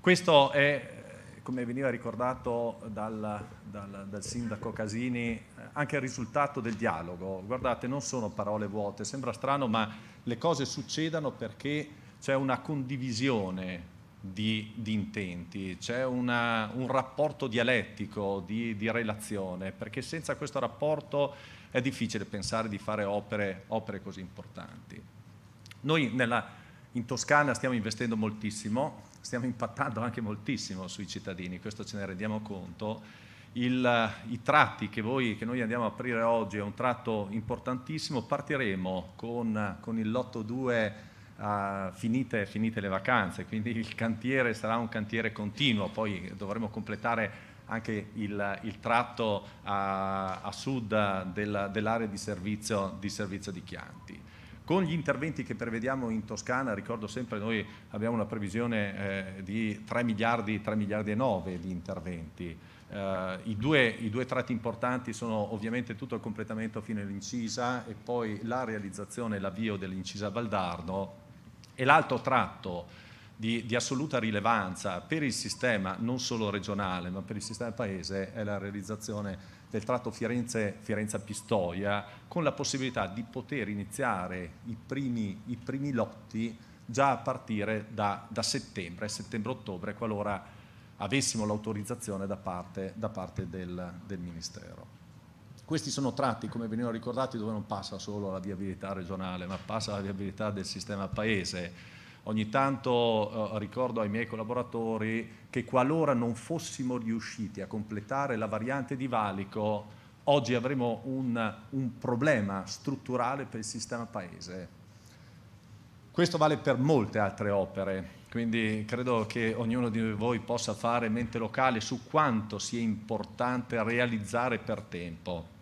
Questo è, come veniva ricordato dal, dal, dal, sindaco Casini, eh, anche il risultato del dialogo. Guardate, non sono parole vuote, sembra strano, ma le cose succedono perché c'è una condivisione di, di intenti, c'è una, un rapporto dialettico di, di, relazione, perché senza questo rapporto è difficile pensare di fare opere, opere così importanti. Noi nella, in Toscana stiamo investendo moltissimo, stiamo impattando anche moltissimo sui cittadini, questo ce ne rendiamo conto. Il, eh, I tratti che, voi, che, noi andiamo a aprire oggi è un tratto importantissimo, partiremo con, con il lotto 2 uh, eh, finite, finite le vacanze, quindi il cantiere sarà un cantiere continuo, poi dovremo completare anche il, il tratto a, eh, a sud del, dell'area di servizio, di servizio di Chianti. Con gli interventi che prevediamo in Toscana, ricordo sempre noi abbiamo una previsione eh, di 3 miliardi, 3 miliardi e 9 di interventi. Uh, i, due, i, due, tratti importanti sono ovviamente tutto il completamento fino all'incisa e poi la realizzazione e l'avvio dell'incisa Valdarno e l'altro tratto di, di, assoluta rilevanza per il sistema non solo regionale ma per il sistema paese è la realizzazione del tratto Firenze-Pistoia con la possibilità di poter iniziare i primi, i primi lotti già a partire da, da settembre, settembre-ottobre, qualora avessimo l'autorizzazione da parte, da parte del, del Ministero. Questi sono tratti, come venivano ricordati, dove non passa solo la viabilità regionale, ma passa la viabilità del sistema paese Ogni tanto eh, ricordo ai miei collaboratori che qualora non fossimo riusciti a completare la variante di valico, oggi avremo un, un problema strutturale per il sistema paese. Questo vale per molte altre opere, quindi credo che ognuno di voi possa fare mente locale su quanto sia importante realizzare per tempo.